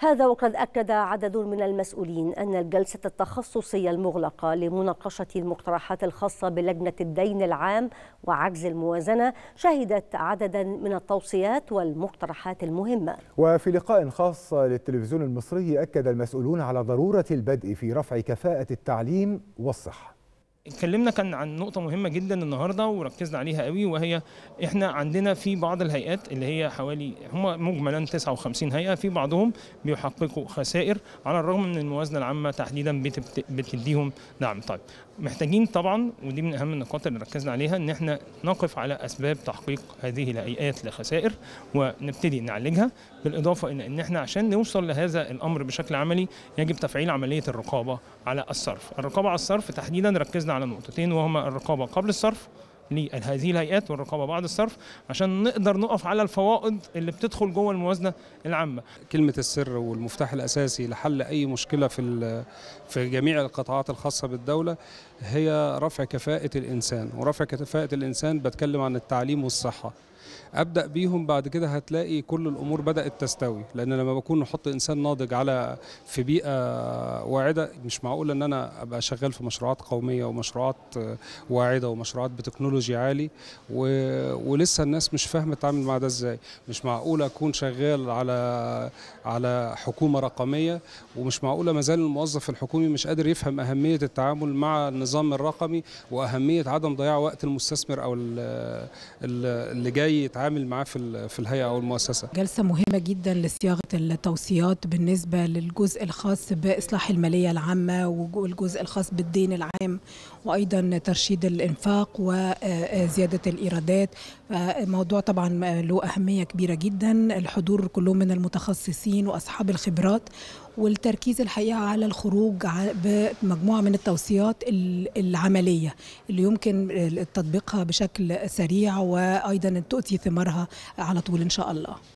هذا وقد أكد عدد من المسؤولين أن الجلسة التخصصية المغلقة لمناقشة المقترحات الخاصة بلجنة الدين العام وعجز الموازنة شهدت عددا من التوصيات والمقترحات المهمة وفي لقاء خاص للتلفزيون المصري أكد المسؤولون على ضرورة البدء في رفع كفاءة التعليم والصحة اتكلمنا كان عن نقطة مهمة جدا النهارده وركزنا عليها قوي وهي احنا عندنا في بعض الهيئات اللي هي حوالي هم مجملا 59 هيئة في بعضهم بيحققوا خسائر على الرغم من الموازنة العامة تحديدا بتديهم دعم. طيب محتاجين طبعا ودي من اهم النقاط اللي ركزنا عليها ان احنا نقف على اسباب تحقيق هذه الهيئات لخسائر ونبتدي نعالجها بالاضافة الى ان احنا عشان نوصل لهذا الامر بشكل عملي يجب تفعيل عملية الرقابة على الصرف. الرقابة على الصرف تحديدا ركزنا على نقطتين وهما الرقابه قبل الصرف لهذه الهيئات والرقابه بعد الصرف عشان نقدر نقف على الفوائد اللي بتدخل جوه الموازنه العامه. كلمه السر والمفتاح الاساسي لحل اي مشكله في في جميع القطاعات الخاصه بالدوله هي رفع كفاءه الانسان ورفع كفاءه الانسان بتكلم عن التعليم والصحه. ابدا بيهم بعد كده هتلاقي كل الامور بدات تستوي لان لما بكون احط انسان ناضج على في بيئه واعده مش معقول ان انا ابقى شغال في مشروعات قوميه ومشروعات واعده ومشروعات بتكنولوجي عالي و... ولسه الناس مش فاهمه تتعامل مع ده ازاي مش معقول اكون شغال على على حكومه رقميه ومش معقوله ما زال الموظف الحكومي مش قادر يفهم اهميه التعامل مع النظام الرقمي واهميه عدم ضياع وقت المستثمر او اللي جاي بتتعامل معاه في في الهيئه او المؤسسه. جلسه مهمه جدا لصياغه التوصيات بالنسبه للجزء الخاص باصلاح الماليه العامه والجزء الخاص بالدين العام وايضا ترشيد الانفاق وزياده آه، آه، الايرادات موضوع طبعا له اهميه كبيره جدا الحضور كلهم من المتخصصين واصحاب الخبرات والتركيز الحقيقه على الخروج بمجموعه من التوصيات العمليه اللي يمكن تطبيقها بشكل سريع وايضا تؤتي ثمارها على طول ان شاء الله